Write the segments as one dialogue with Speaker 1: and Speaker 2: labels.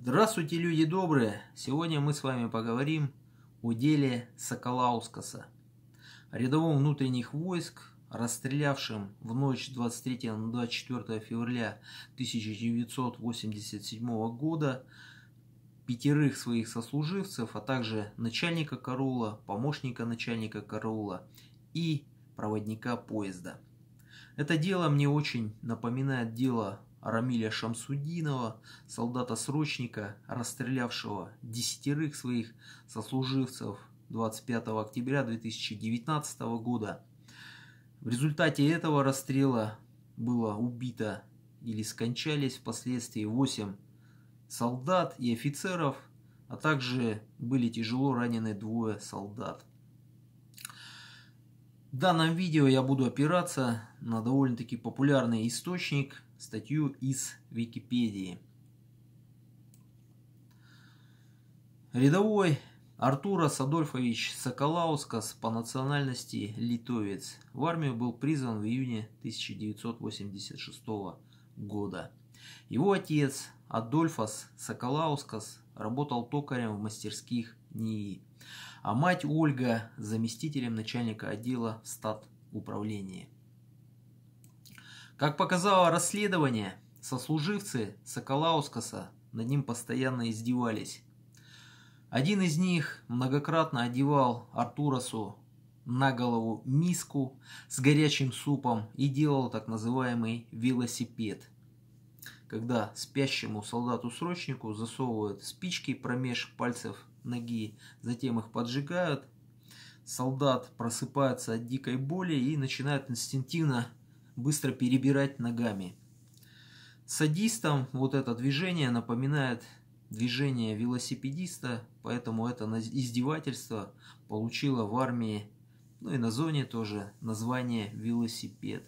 Speaker 1: Здравствуйте, люди добрые! Сегодня мы с вами поговорим о деле Соколаускаса, о рядовом внутренних войск, расстрелявшим в ночь 23 на 24 февраля 1987 года пятерых своих сослуживцев, а также начальника Карула, помощника начальника Карула и проводника поезда. Это дело мне очень напоминает дело Рамиля Шамсудинова, солдата-срочника, расстрелявшего десятерых своих сослуживцев 25 октября 2019 года. В результате этого расстрела было убито или скончались впоследствии 8 солдат и офицеров, а также были тяжело ранены двое солдат. В данном видео я буду опираться на довольно-таки популярный источник – статью из Википедии. Рядовой Артура Садольфович Соколаускас по национальности литовец. В армию был призван в июне 1986 года. Его отец Адольфас Соколаускас работал токарем в мастерских НИИ, а мать Ольга заместителем начальника отдела стат управления. Как показало расследование, сослуживцы Соколаускаса над ним постоянно издевались. Один из них многократно одевал Артурасу на голову миску с горячим супом и делал так называемый велосипед. Когда спящему солдату-срочнику засовывают спички промеж пальцев ноги, затем их поджигают, солдат просыпается от дикой боли и начинает инстинктивно быстро перебирать ногами. Садистам вот это движение напоминает движение велосипедиста, поэтому это издевательство получило в армии, ну и на зоне тоже название велосипед.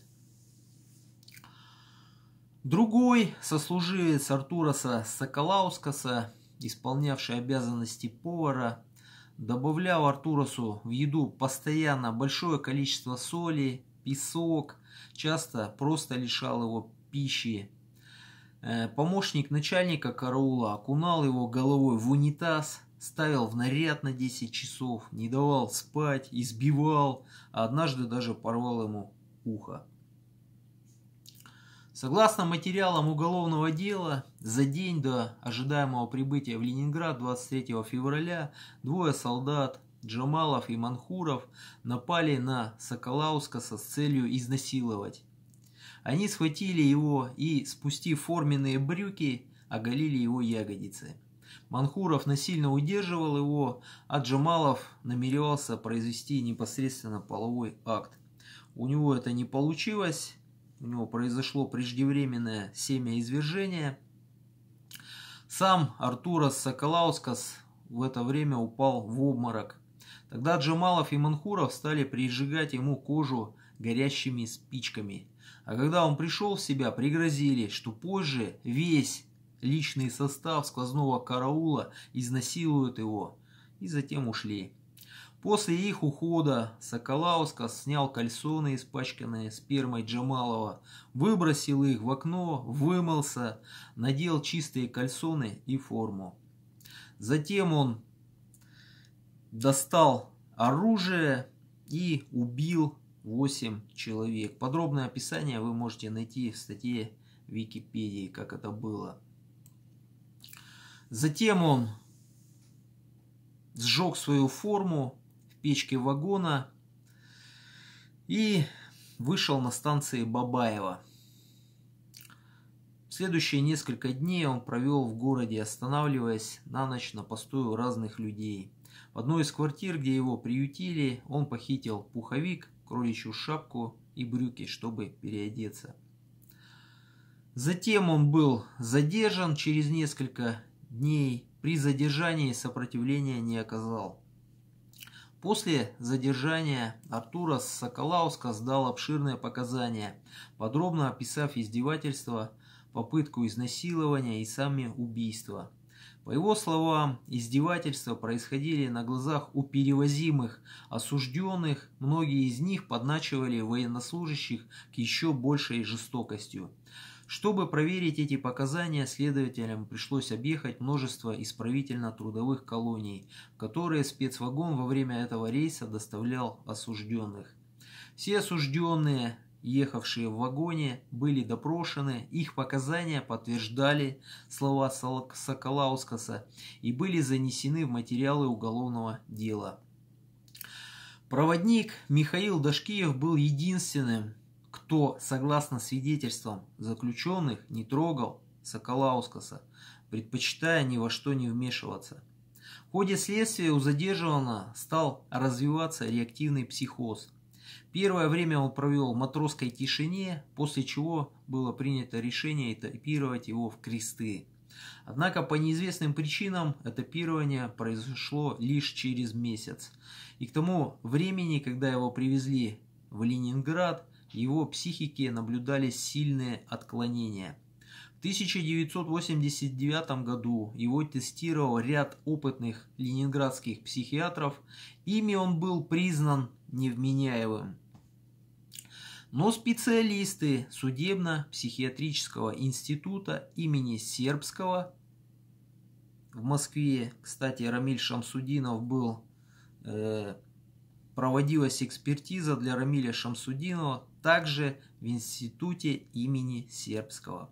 Speaker 1: Другой сослуживец Артураса Соколаускаса, исполнявший обязанности повара, добавлял Артурасу в еду постоянно большое количество соли, песок, часто просто лишал его пищи. Э, помощник начальника караула окунал его головой в унитаз, ставил в наряд на 10 часов, не давал спать, избивал, а однажды даже порвал ему ухо. Согласно материалам уголовного дела, за день до ожидаемого прибытия в Ленинград 23 февраля двое солдат Джамалов и Манхуров напали на Соколаускаса с целью изнасиловать. Они схватили его и, спустив форменные брюки, оголили его ягодицы. Манхуров насильно удерживал его, а Джамалов намеревался произвести непосредственно половой акт. У него это не получилось, у него произошло преждевременное семяизвержение. Сам Артурас Соколаускас в это время упал в обморок Тогда Джамалов и Манхуров стали прижигать ему кожу горящими спичками. А когда он пришел в себя, пригрозили, что позже весь личный состав сквозного караула изнасилуют его. И затем ушли. После их ухода Соколауско снял кальсоны, испачканные спермой Джамалова, выбросил их в окно, вымылся, надел чистые кальсоны и форму. Затем он достал оружие и убил 8 человек. Подробное описание вы можете найти в статье Википедии, как это было. Затем он сжег свою форму в печке вагона и вышел на станции Бабаева. Следующие несколько дней он провел в городе, останавливаясь на ночь на посту разных людей – в одной из квартир, где его приютили, он похитил пуховик, кроличью шапку и брюки, чтобы переодеться. Затем он был задержан через несколько дней. При задержании сопротивления не оказал. После задержания Артура Соколауска сдал обширные показания, подробно описав издевательства, попытку изнасилования и сами убийства. По его словам, издевательства происходили на глазах у перевозимых, осужденных, многие из них подначивали военнослужащих к еще большей жестокостью. Чтобы проверить эти показания, следователям пришлось объехать множество исправительно-трудовых колоний, которые спецвагон во время этого рейса доставлял осужденных. Все осужденные ехавшие в вагоне, были допрошены, их показания подтверждали слова Соколаускаса и были занесены в материалы уголовного дела. Проводник Михаил Дашкиев был единственным, кто, согласно свидетельствам заключенных, не трогал Соколаускаса, предпочитая ни во что не вмешиваться. В ходе следствия у задержанного стал развиваться реактивный психоз – Первое время он провел в матросской тишине, после чего было принято решение этапировать его в кресты. Однако по неизвестным причинам этапирование произошло лишь через месяц. И к тому времени, когда его привезли в Ленинград, его психике наблюдались сильные отклонения. В 1989 году его тестировал ряд опытных ленинградских психиатров. Ими он был признан невменяемым. Но специалисты Судебно-психиатрического института имени Сербского в Москве, кстати, Рамиль Шамсудинов был, э, проводилась экспертиза для Рамиля Шамсудинова также в институте имени Сербского.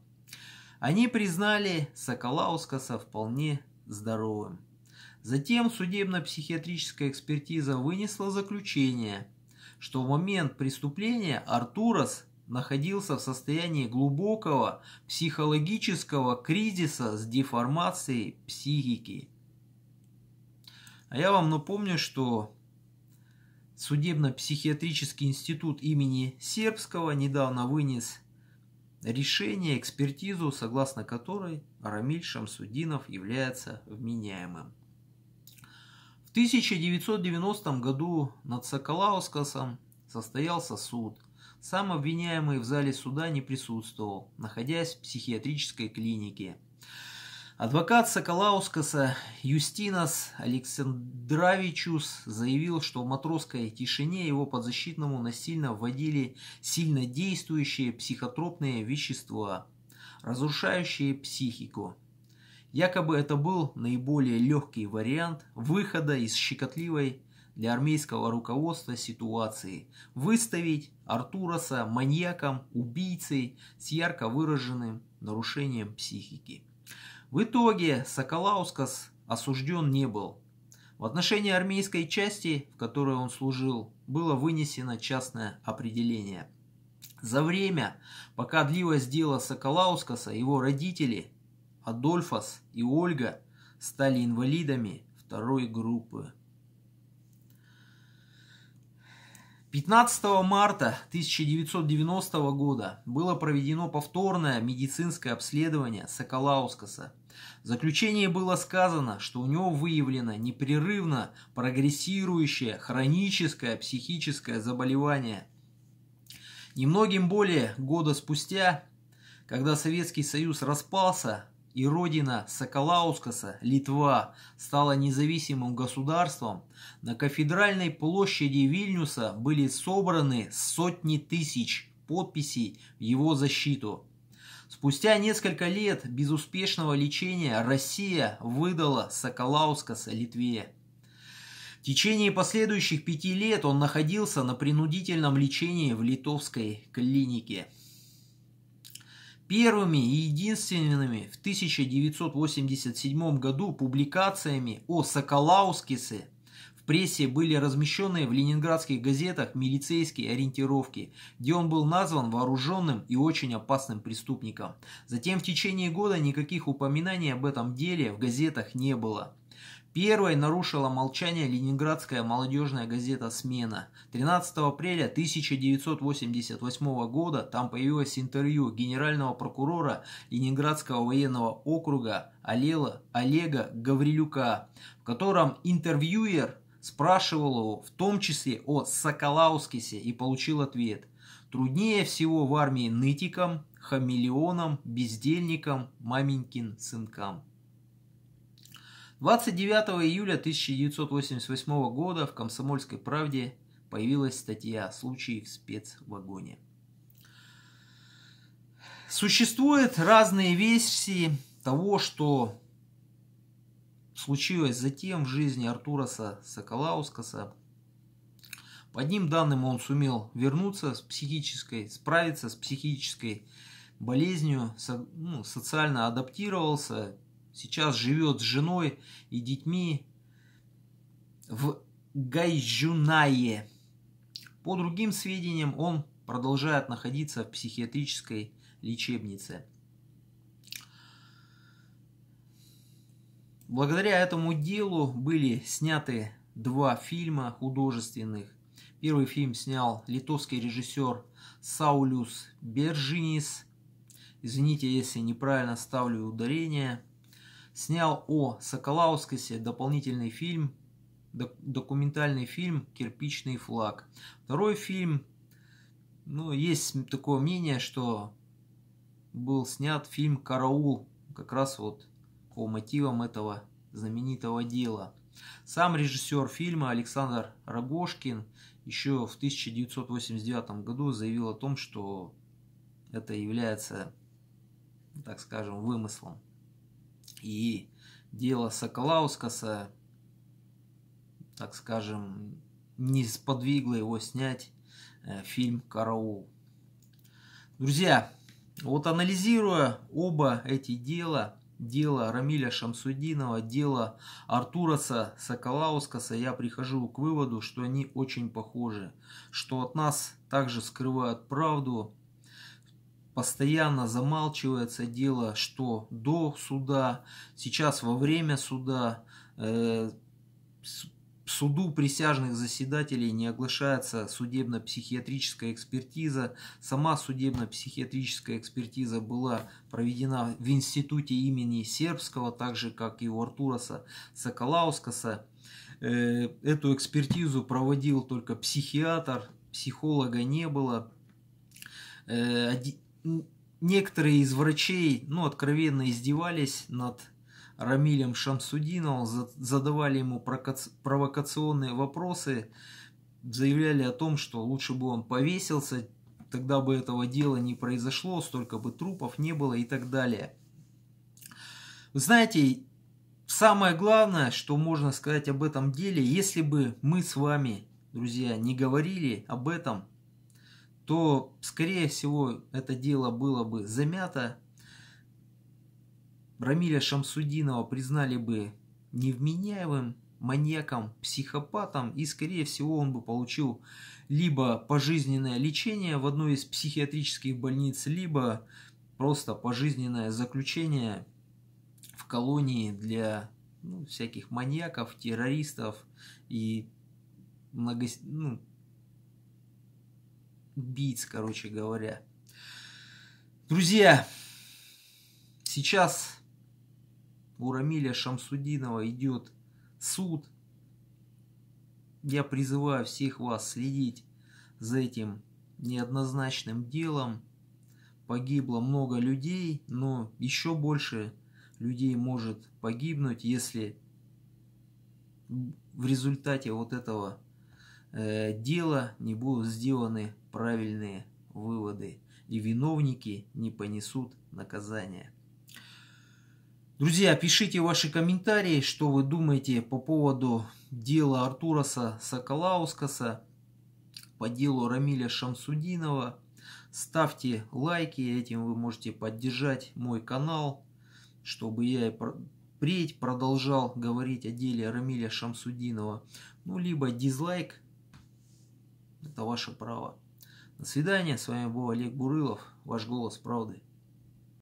Speaker 1: Они признали Соколаускаса вполне здоровым. Затем судебно-психиатрическая экспертиза вынесла заключение, что в момент преступления Артурас находился в состоянии глубокого психологического кризиса с деформацией психики. А я вам напомню, что Судебно-психиатрический институт имени Сербского недавно вынес решение, экспертизу, согласно которой Рамиль Шамсудинов является вменяемым. 1990 году над Соколаускасом состоялся суд. Сам обвиняемый в зале суда не присутствовал, находясь в психиатрической клинике. Адвокат Соколаускаса Юстинас Александравичус заявил, что в матросской тишине его подзащитному насильно вводили сильнодействующие психотропные вещества, разрушающие психику. Якобы это был наиболее легкий вариант выхода из щекотливой для армейского руководства ситуации. Выставить Артураса маньяком, убийцей с ярко выраженным нарушением психики. В итоге Соколаускас осужден не был. В отношении армейской части, в которой он служил, было вынесено частное определение. За время, пока длилось дело Соколаускаса, его родители – Адольфос и Ольга стали инвалидами второй группы. 15 марта 1990 года было проведено повторное медицинское обследование Соколаускаса. В заключении было сказано, что у него выявлено непрерывно прогрессирующее хроническое психическое заболевание. Немногим более года спустя, когда Советский Союз распался, и родина Соколаускаса, Литва, стала независимым государством, на кафедральной площади Вильнюса были собраны сотни тысяч подписей в его защиту. Спустя несколько лет безуспешного лечения Россия выдала Соколаускаса Литве. В течение последующих пяти лет он находился на принудительном лечении в литовской клинике первыми и единственными в 1987 году публикациями о Соколаускисе в прессе были размещены в ленинградских газетах милицейские ориентировки, где он был назван вооруженным и очень опасным преступником. Затем в течение года никаких упоминаний об этом деле в газетах не было. Первой нарушила молчание ленинградская молодежная газета «Смена». 13 апреля 1988 года там появилось интервью генерального прокурора Ленинградского военного округа Олела, Олега Гаврилюка, в котором интервьюер спрашивал его в том числе о Соколаускисе и получил ответ. Труднее всего в армии нытикам, хамелеонам, бездельникам, маменькин сынкам. 29 июля 1988 года в «Комсомольской правде» появилась статья «Случаи в спецвагоне». Существуют разные версии того, что случилось затем в жизни Артураса Соколаускаса. По одним данным он сумел вернуться с психической, справиться с психической болезнью, со, ну, социально адаптировался, Сейчас живет с женой и детьми в Гайжунае. По другим сведениям, он продолжает находиться в психиатрической лечебнице. Благодаря этому делу были сняты два фильма художественных. Первый фильм снял литовский режиссер Саулюс Бержинис. Извините, если неправильно ставлю ударение – снял о Соколаускасе дополнительный фильм, документальный фильм «Кирпичный флаг». Второй фильм, ну, есть такое мнение, что был снят фильм «Караул», как раз вот по мотивам этого знаменитого дела. Сам режиссер фильма Александр Рогошкин еще в 1989 году заявил о том, что это является, так скажем, вымыслом. И дело Соколаускаса, так скажем, не сподвигло его снять э, фильм «Караул». Друзья, вот анализируя оба эти дела, дело Рамиля Шамсудинова, дело Артураса Соколаускаса, я прихожу к выводу, что они очень похожи, что от нас также скрывают правду, постоянно замалчивается дело, что до суда, сейчас во время суда, э, суду присяжных заседателей не оглашается судебно-психиатрическая экспертиза. Сама судебно-психиатрическая экспертиза была проведена в институте имени Сербского, так же как и у Артураса Соколаускаса. Э, эту экспертизу проводил только психиатр, психолога не было. Э, некоторые из врачей, ну, откровенно издевались над Рамилем Шамсудиновым, задавали ему провокационные вопросы, заявляли о том, что лучше бы он повесился, тогда бы этого дела не произошло, столько бы трупов не было и так далее. Вы знаете, самое главное, что можно сказать об этом деле, если бы мы с вами, друзья, не говорили об этом, то, скорее всего, это дело было бы замято. Рамиля Шамсудинова признали бы невменяемым, маньяком, психопатом, и, скорее всего, он бы получил либо пожизненное лечение в одной из психиатрических больниц, либо просто пожизненное заключение в колонии для ну, всяких маньяков, террористов и много, ну, убийц, короче говоря. Друзья, сейчас у Рамиля Шамсудинова идет суд. Я призываю всех вас следить за этим неоднозначным делом. Погибло много людей, но еще больше людей может погибнуть, если в результате вот этого Э, дело не будут сделаны правильные выводы, и виновники не понесут наказания. Друзья, пишите ваши комментарии, что вы думаете по поводу дела Артураса Соколаускаса, по делу Рамиля Шамсудинова. Ставьте лайки, этим вы можете поддержать мой канал, чтобы я и впредь продолжал говорить о деле Рамиля Шамсудинова. Ну, либо дизлайк это ваше право. До свидания. С вами был Олег Бурылов. Ваш голос правды.